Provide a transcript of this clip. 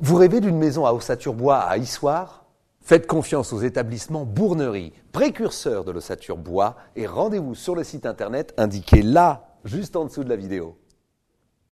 Vous rêvez d'une maison à ossature-bois à Issoire Faites confiance aux établissements Bournerie, précurseurs de l'ossature-bois, et rendez-vous sur le site internet indiqué là, juste en dessous de la vidéo.